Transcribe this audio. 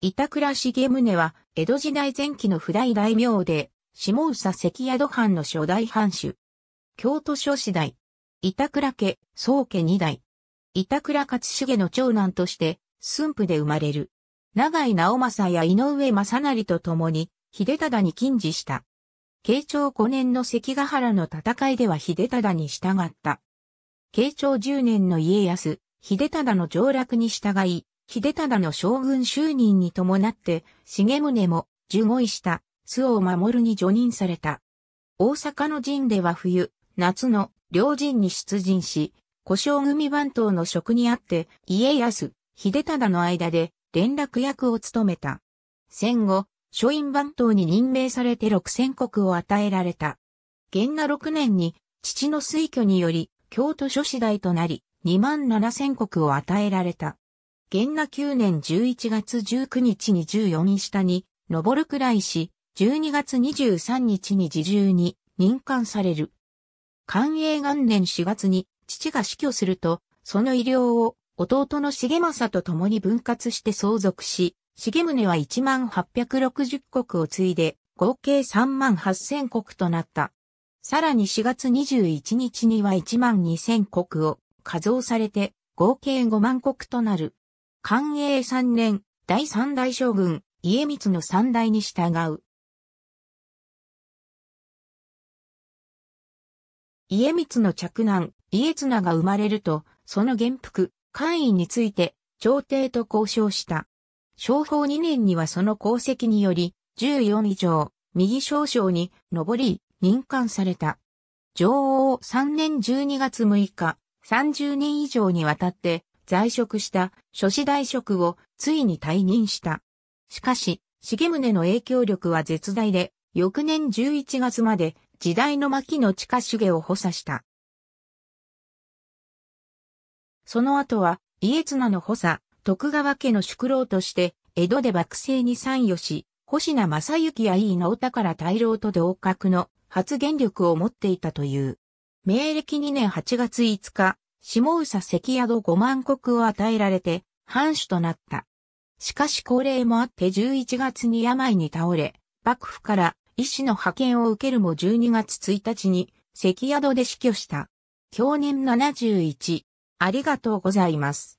板倉重宗は、江戸時代前期の不代大名で、下佐関宿藩の初代藩主。京都諸子代。板倉家、宗家二代。板倉勝重の長男として、駿府で生まれる。長井直政や井上正成と共に、秀忠に近似した。慶長五年の関ヶ原の戦いでは秀忠に従った。慶長十年の家康、秀忠の上落に従い、秀忠の将軍就任に伴って、重宗も従護した巣を守に除任された。大阪の陣では冬、夏の両陣に出陣し、故障組番頭の職にあって、家康、秀忠の間で連絡役を務めた。戦後、書院番頭に任命されて六千国を与えられた。元那6年に父の推挙により、京都諸次第となり、2万7千国を与えられた。元那9年11月19日に14下に、登るくらいし、12月23日に自重に任官される。寛永元年4月に父が死去すると、その医療を弟の重政と共に分割して相続し、重宗は1万860国を継いで、合計3万8000国となった。さらに4月21日には1万2000国を加増されて、合計5万国となる。寛永三年、第三代将軍、家光の三代に従う。家光の嫡男、家綱が生まれると、その元服、官位について、朝廷と交渉した。商法二年にはその功績により、十四以上、右少将に、上り、任官された。女王三年十二月六日、三十年以上にわたって、在職した諸子大職をついに退任した。しかし、重宗の影響力は絶大で、翌年11月まで時代の巻の地下重を補佐した。その後は、家綱の補佐、徳川家の宿老として、江戸で幕政に参与し、星名正幸や井伊直太から大老と同格の発言力を持っていたという。明暦2年8月5日、下総関宿五万石を与えられて、藩主となった。しかし高齢もあって11月に病に倒れ、幕府から医師の派遣を受けるも12月1日に関宿で死去した。享年71。ありがとうございます。